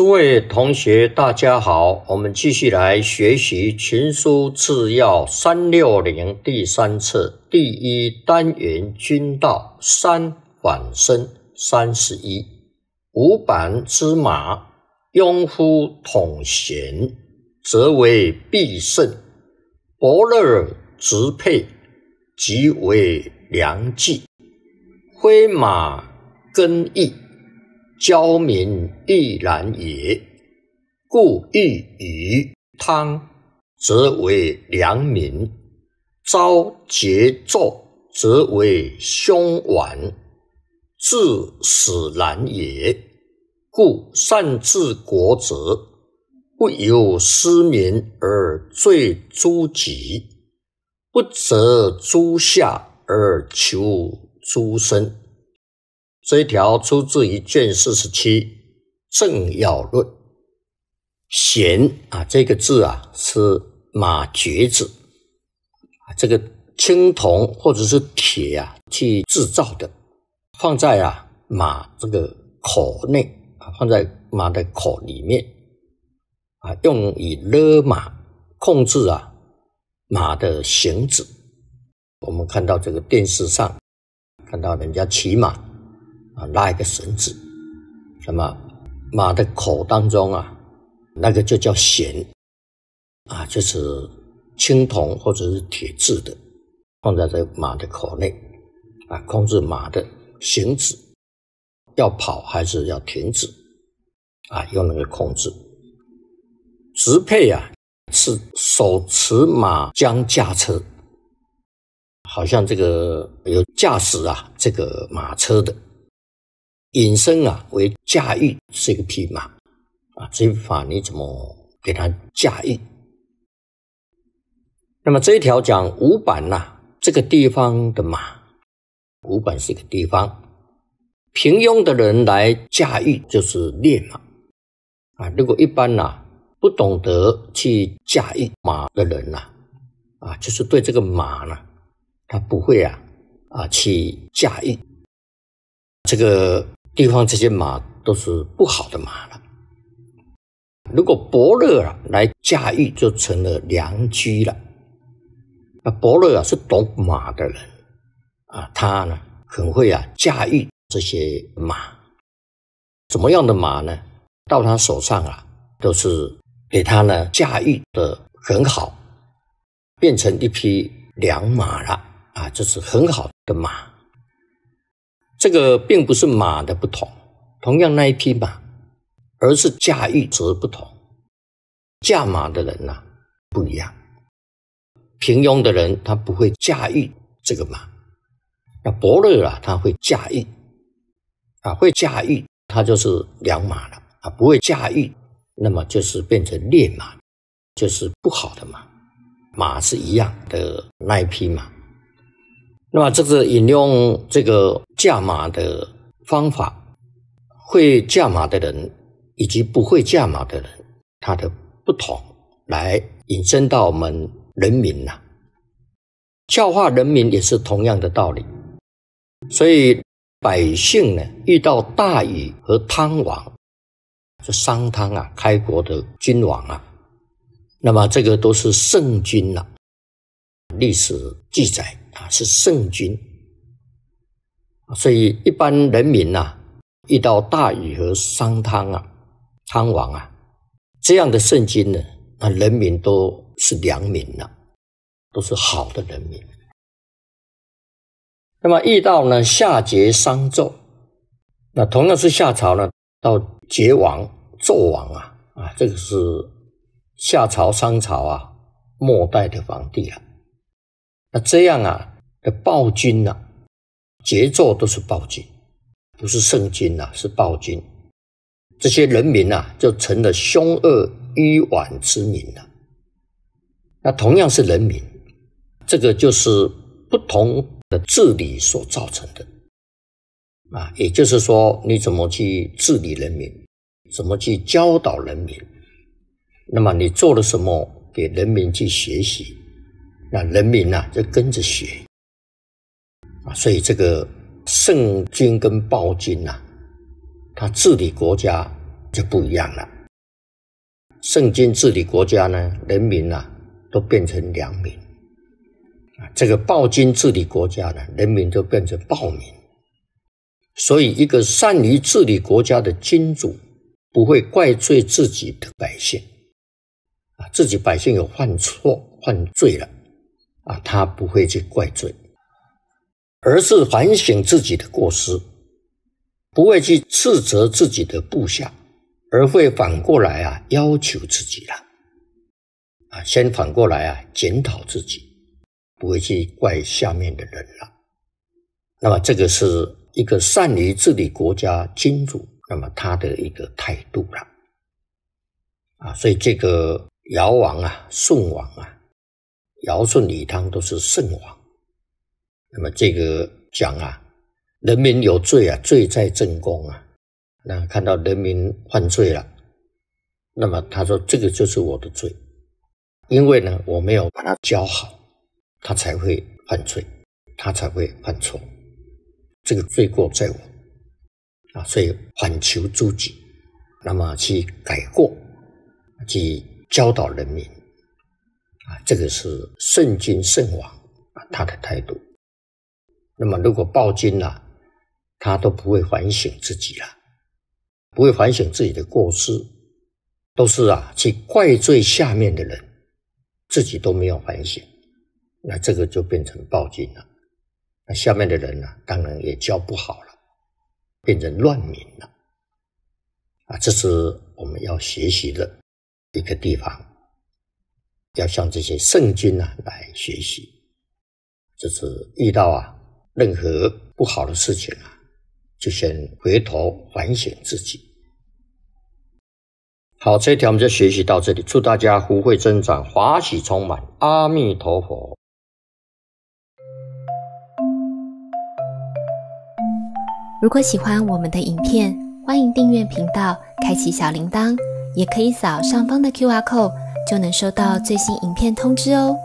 诸位同学，大家好！我们继续来学习《群书治要》三六零第三册第一单元“君道”三反身三十一。五板之马，庸夫统贤，则为必胜；伯乐之配，即为良计。挥马更易。教民亦然也，故欲与汤则为良民，遭桀纣则为凶顽，治死难也。故善治国者，不由失民而罪诸己，不责诸下而求诸身。这一条出自于卷四十七《政要论》，“贤啊，这个字啊是马嚼子啊，这个青铜或者是铁啊去制造的，放在啊马这个口内啊，放在马的口里面啊，用以勒马控制啊马的行止。我们看到这个电视上，看到人家骑马。拉一个绳子，什么马的口当中啊，那个就叫弦，啊，就是青铜或者是铁制的，放在这马的口内，啊，控制马的行止，要跑还是要停止，啊，用那个控制。直配啊，是手持马缰驾车，好像这个有驾驶啊这个马车的。引申啊，为驾驭是一个匹马，啊，这一法你怎么给它驾驭？那么这一条讲五板呐，这个地方的马，五板是一个地方，平庸的人来驾驭就是劣马，啊，如果一般呐，不懂得去驾驭马的人呐，啊，就是对这个马呢，他不会啊，啊，去驾驭这个。地方这些马都是不好的马了，如果伯乐啊来驾驭，就成了良驹了。那伯乐啊是懂马的人啊，他呢很会啊驾驭这些马，怎么样的马呢？到他手上啊都是给他呢驾驭的很好，变成一匹良马了啊，这是很好的马。这个并不是马的不同，同样那一批马，而是驾驭者不同。驾马的人呐不一样，平庸的人他不会驾驭这个马，那伯乐啊他会驾驭，啊会驾驭他就是良马了啊，不会驾驭，那么就是变成劣马，就是不好的马。马是一样的那一批马。那么，这个引用这个驾马的方法，会驾马的人以及不会驾马的人，他的不同，来引申到我们人民呐，教化人民也是同样的道理。所以，百姓呢，遇到大禹和汤王，这商汤啊，开国的君王啊，那么这个都是圣君了。历史记载啊，是圣君，所以一般人民呐，遇到大禹和商汤啊、汤王啊这样的圣君呢，那人民都是良民了，都是好的人民。那么遇到呢夏桀、商纣，那同样是夏朝呢到桀王、纣王啊，啊，这个是夏朝、商朝啊末代的皇帝啊。那这样啊的暴君呐，杰作都是暴君，不是圣君呐，是暴君。这些人民呐，就成了凶恶迂缓之民了。那同样是人民，这个就是不同的治理所造成的。啊，也就是说，你怎么去治理人民，怎么去教导人民，那么你做了什么给人民去学习？那人民呐，就跟着学啊，所以这个圣君跟暴君呐，他治理国家就不一样了。圣君治理国家呢，人民呐都变成良民啊；这个暴君治理国家呢，人民都变成暴民。所以，一个善于治理国家的君主，不会怪罪自己的百姓啊，自己百姓有犯错、犯罪了。啊，他不会去怪罪，而是反省自己的过失，不会去斥责自己的部下，而会反过来啊要求自己了。啊，先反过来啊检讨自己，不会去怪下面的人了。那么这个是一个善于治理国家君主，那么他的一个态度了。啊，所以这个尧王啊，舜王啊。尧舜禹汤都是圣王，那么这个讲啊，人民有罪啊，罪在正宫啊。那看到人民犯罪了，那么他说这个就是我的罪，因为呢我没有把他教好，他才会犯罪，他才会犯错，这个罪过在我啊，所以反求诸己，那么去改过，去教导人民。这个是圣君圣王啊，他的态度。那么，如果暴君呢，他都不会反省自己了，不会反省自己的过失，都是啊去怪罪下面的人，自己都没有反省，那这个就变成暴君了。那下面的人呢，当然也教不好了，变成乱民了。啊，这是我们要学习的一个地方。要向这些圣君啊来学习，就是遇到啊任何不好的事情啊，就先回头反省自己。好，这一条我们就学习到这里。祝大家福慧增长，华喜充满。阿弥陀佛。如果喜欢我们的影片，欢迎订阅频道，开启小铃铛，也可以扫上方的 Q R code。就能收到最新影片通知哦。